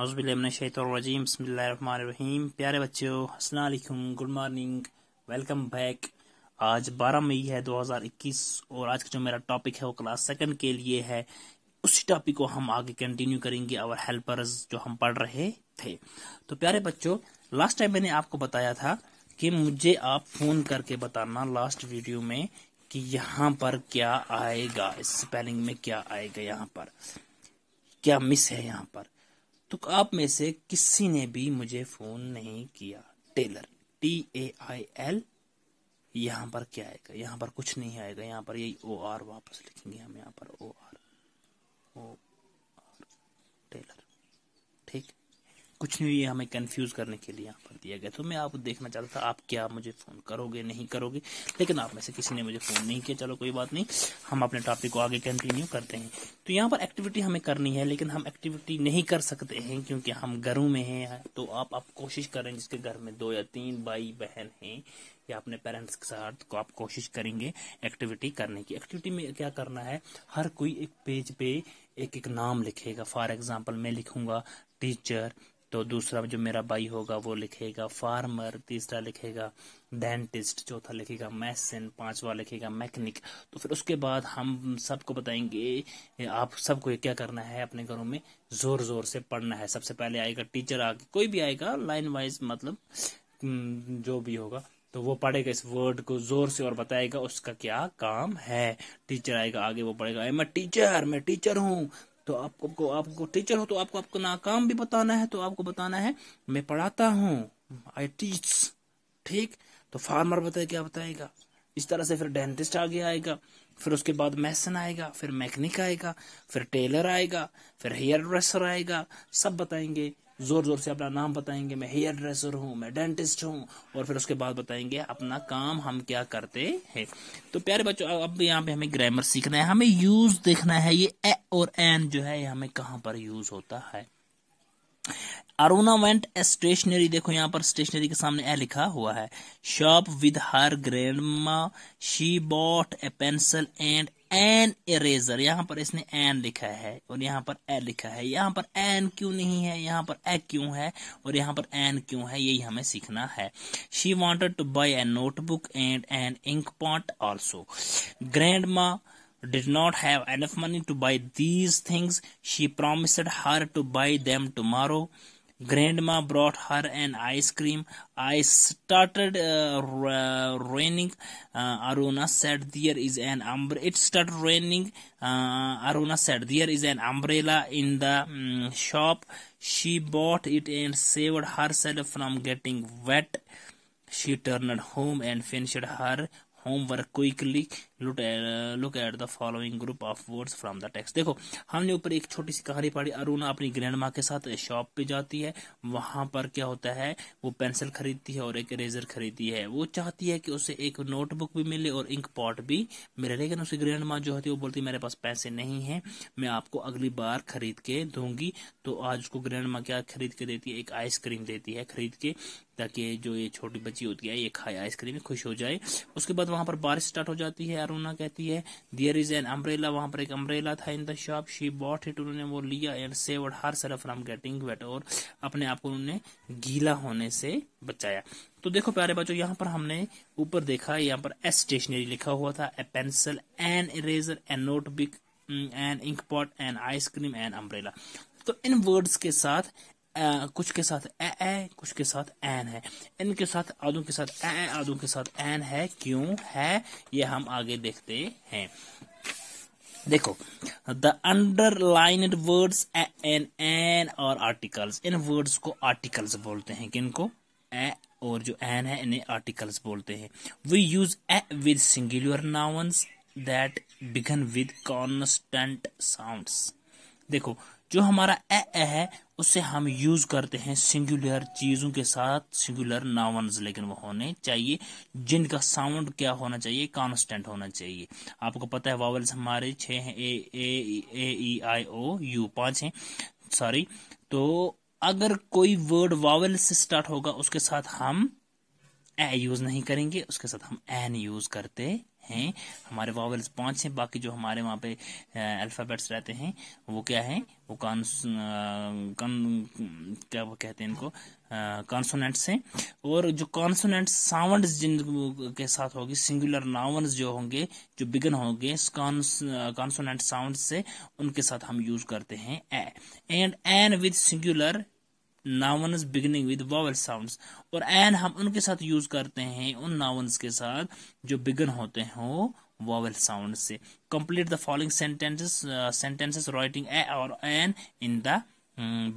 अज़बिलमनशैतरजीम बसमीम प्यारे बच्चों अस्सलाम गुड मॉर्निंग वेलकम बैक आज 12 मई है 2021 और आज का जो मेरा टॉपिक है वो क्लास सेकंड के लिए है उसी टॉपिक को हम आगे कंटिन्यू करेंगे और हेल्पर्स जो हम पढ़ रहे थे तो प्यारे बच्चों लास्ट टाइम मैंने आपको बताया था कि मुझे आप फ़ोन करके बताना लास्ट वीडियो में कि यहाँ पर क्या आएगा स्पेलिंग में क्या आएगा यहाँ पर क्या मिस है यहाँ पर तो आप में से किसी ने भी मुझे फोन नहीं किया tailor T A I L यहां पर क्या आएगा यहां पर कुछ नहीं आएगा यहां पर यही ओ आर वापस लिखेंगे हम यहां पर O R O R tailor ठीक कुछ नहीं हुई हमें कंफ्यूज करने के लिए यहाँ पर दिया गया तो मैं आपको देखना चाहता था आप क्या मुझे फ़ोन करोगे नहीं करोगे लेकिन आप में से किसी ने मुझे फ़ोन नहीं किया चलो कोई बात नहीं हम अपने टॉपिक को आगे कंटिन्यू करते हैं तो यहाँ पर एक्टिविटी हमें करनी है लेकिन हम एक्टिविटी नहीं कर सकते हैं क्योंकि हम घरों में हैं तो आप आप कोशिश करें जिसके घर में दो या तीन भाई बहन हैं या अपने पेरेंट्स के साथ को आप कोशिश करेंगे एक्टिविटी करने की एक्टिविटी में क्या करना है हर कोई एक पेज पे एक एक नाम लिखेगा फॉर एग्जाम्पल मैं लिखूंगा टीचर तो दूसरा जो मेरा भाई होगा वो लिखेगा फार्मर तीसरा लिखेगा डेंटिस्ट चौथा लिखेगा मैसेन पांचवा लिखेगा मैकेनिक तो फिर उसके बाद हम सबको बताएंगे आप सबको क्या करना है अपने घरों में जोर जोर से पढ़ना है सबसे पहले आएगा टीचर आगे कोई भी आएगा लाइन वाइज मतलब जो भी होगा तो वो पढ़ेगा इस वर्ड को जोर से और बताएगा उसका क्या काम है टीचर आएगा आगे वो पढ़ेगा मैं टीचर मैं टीचर हूँ तो आपको आपको टीचर हो तो आपको आपको नाकाम भी बताना है तो आपको बताना है मैं पढ़ाता हूँ आई टीच ठीक तो फार्मर बताए क्या बताएगा इस तरह से फिर डेंटिस्ट आगे आएगा फिर उसके बाद मैसन आएगा फिर मैकेनिक आएगा फिर टेलर आएगा फिर हेयर ड्रेसर आएगा सब बताएंगे जोर जोर से अपना नाम बताएंगे मैं हेयर ड्रेसर हूँ मैं डेंटिस्ट हूँ और फिर उसके बाद बताएंगे अपना काम हम क्या करते हैं तो प्यारे बच्चों अब यहाँ पे हमें ग्रामर सीखना है हमें यूज देखना है ये ए और एन जो है ये हमें कहाँ पर यूज होता है अरुणा वेंट स्टेशनरी देखो यहाँ पर स्टेशनरी के सामने ए लिखा हुआ है shop with her grandma she bought a pencil and an eraser यहाँ पर इसने एन लिखा है और यहाँ पर ए लिखा है यहाँ पर एन क्यों नहीं है यहाँ पर ए क्यों है और यहाँ पर एन क्यों है यही हमें सीखना है she wanted to buy a notebook and an ink pot also grandma did not have enough money to buy these things she promised her to buy them tomorrow Grandma brought her an ice cream. I started uh, uh raining. Uh, Aruna said, There is an umbrella. It started raining. Uh, Aruna said, There is an umbrella in the um, shop. She bought it and saved herself from getting wet. She turned home and finished her homework quickly look at the following group of words from the text देखो हमने ऊपर एक छोटी सी कहानी पढ़ी अरुणा अपनी grand माँ के साथ शॉप पे जाती है वहां पर क्या होता है वो पेंसिल खरीदती है और एक इरेजर खरीदती है वो चाहती है कि उसे एक नोटबुक भी मिले और इंक पॉट भी मिले लेकिन उसकी ग्रैंड माँ जो होती है वो बोलती मेरे पास पैसे नहीं है मैं आपको अगली बार खरीद के दूंगी तो आज उसको ग्रैंड माँ क्या खरीद के देती है एक आइसक्रीम देती है खरीद के ताकि जो ये छोटी बच्ची होती है ये खाए आइसक्रीम खुश हो जाए उसके बाद वहां पर बारिश स्टार्ट हो जाती है अरुणा कहती है दियर इज एन अम्ब्रेला वहां पर एक अम्ब्रेला था in the shop she bought it उन्होंने वो लिया and save her sir from getting wet और अपने आप को उन्होंने गीला होने से बचाया तो देखो प्यारे बच्चों यहाँ पर हमने ऊपर देखा यहाँ पर एस स्टेशनरी लिखा हुआ था a pencil an eraser an notebook an ink pot an ice cream an umbrella तो इन वर्ड्स के साथ कुछ के साथ ए ए कुछ के साथ एन है इनके साथ आदों के साथ ए ए आदों के साथ एन है क्यों है ये हम आगे देखते हैं देखो the underlined words an an और आर्टिकल्स इन वर्ड्स को आर्टिकल्स बोलते हैं किनको ए और जो एन है इन्हें आर्टिकल्स बोलते हैं we use a with singular nouns that begin with consonant sounds देखो जो हमारा ए, ए है उससे हम यूज करते हैं सिंगुलर चीजों के साथ सिंगुलर नाउन्स लेकिन वो होने चाहिए जिनका साउंड क्या होना चाहिए कॉन्स्टेंट होना चाहिए आपको पता है वावल्स हमारे छह हैं ए ए ए ई आई ओ यू पांच हैं सॉरी तो अगर कोई वर्ड वावल से स्टार्ट होगा उसके साथ हम ए यूज नहीं करेंगे उसके साथ हम एन यूज करते हैं हमारे वॉवल्स पांच हैं बाकी जो हमारे वहां पे अल्फ़ाबेट्स रहते हैं वो क्या है वो कॉन्स कन क्या वो कहते हैं इनको कॉन्सोनेंट्स हैं और जो कॉन्सोनेंट्स साउंड जिन के साथ होगी सिंगुलर नाउन्स जो होंगे जो बिगन होंगे कॉन्सोनेंट साउंड से उनके साथ हम यूज करते हैं a and an with singular nouns beginning with vowel sounds और एन हम उनके साथ यूज करते हैं उन नावन्स के साथ जो बिगन होते हैं वावल साउंड से complete the following sentences sentences writing a और एन इन द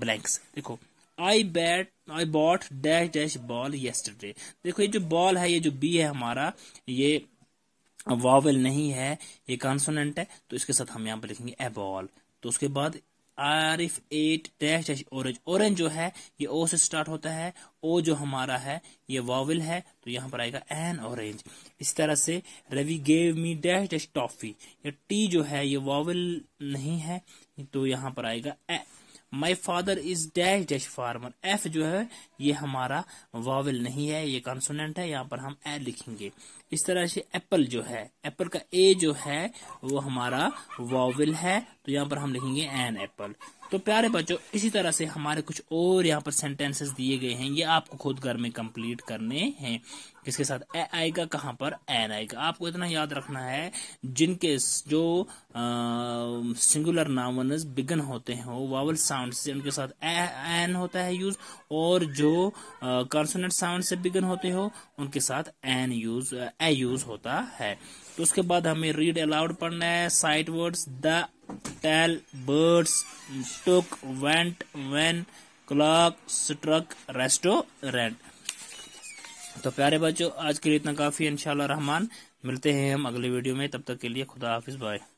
ब्लैंक्स देखो I bat I bought dash dash ball yesterday देखो ये जो बॉल है ये जो बी है हमारा ये वावल नहीं है ये कॉन्सोनेंट है तो इसके साथ हम यहाँ पर लिखेंगे ए बॉल तो उसके बाद Arif ate dash dash orange orange जो है ये ओ से स्टार्ट होता है ओ जो हमारा है ये वॉवल है तो यहाँ पर आएगा एन ऑरेंज इस तरह से Ravi gave me dash dash toffee ये टी जो है ये वॉवल नहीं है तो यहाँ पर आएगा a my father is dash dash farmer F जो है ये हमारा वॉवल नहीं है ये कॉन्सोनेंट है यहाँ पर हम ए लिखेंगे इस तरह से एप्पल जो है एप्पल का ए जो है वो हमारा वावल है तो यहाँ पर हम लिखेंगे एन एप्पल तो प्यारे बच्चों इसी तरह से हमारे कुछ और यहाँ पर सेंटेंसेस दिए गए हैं ये आपको खुद घर में कंप्लीट करने हैं किसके साथ ए आएगा कहाँ पर एन आएगा आपको इतना याद रखना है जिनके जो सिंगुलर नावन बिगन होते हैं वो वावल साउंड से उनके साथ एन होता है यूज और जो कॉन्सोनेट साउंड से बिगन होते हो उनके साथ एन यूज ए यूज होता है तो उसके बाद हमें रीड अलाउड पढ़ना है sight words the tell birds took went when clock struck restaurant तो प्यारे बच्चों आज के लिए इतना काफी इंशाल्लाह रहमान मिलते हैं हम अगले वीडियो में तब तक के लिए खुदा हाफिज बाय